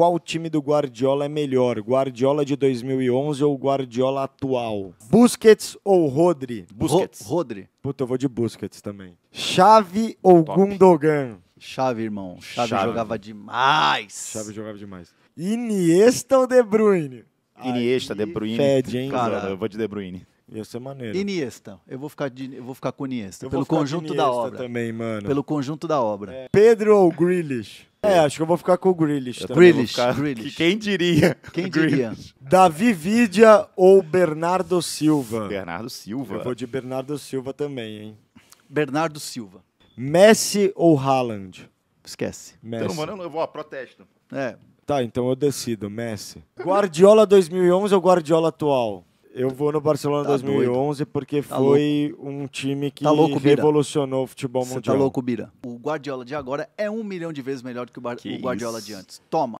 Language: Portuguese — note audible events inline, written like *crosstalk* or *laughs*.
qual time do Guardiola é melhor, Guardiola de 2011 ou Guardiola atual? Busquets ou Rodri? Busquets. Ro Rodri. Puta, eu vou de Busquets também. Chave ou Top. Gundogan? Chave, irmão. Chave, Chave, jogava demais. Chave jogava demais. Iniesta ou De Bruyne? Iniesta, De Bruyne. Fede, hein? Cara, eu vou de De Bruyne. Ia ser maneiro. Iniesta. Eu vou ficar, de, eu vou ficar com Iniesta. Eu pelo conjunto Iniesta da obra. também, mano. Pelo conjunto da obra. É. Pedro ou Grealish? É, acho que eu vou ficar com o Grealish. Também. Grealish, ficar... Grealish. *laughs* Quem diria? Quem diria? Davi Vidia ou Bernardo Silva? Bernardo Silva. Eu vou de Bernardo Silva também, hein? Bernardo Silva. Messi ou Haaland? Esquece. Messi. Então, mano, eu vou, a protesto. É. Tá, então eu decido, Messi. Guardiola 2011 ou Guardiola atual? Eu vou no Barcelona tá 2011 doido. porque tá foi louco. um time que tá louco, revolucionou o futebol tá mundial. mundial. Tá louco, Bira. O Guardiola de agora é um milhão de vezes melhor do que o, Bar que o Guardiola isso. de antes. Toma.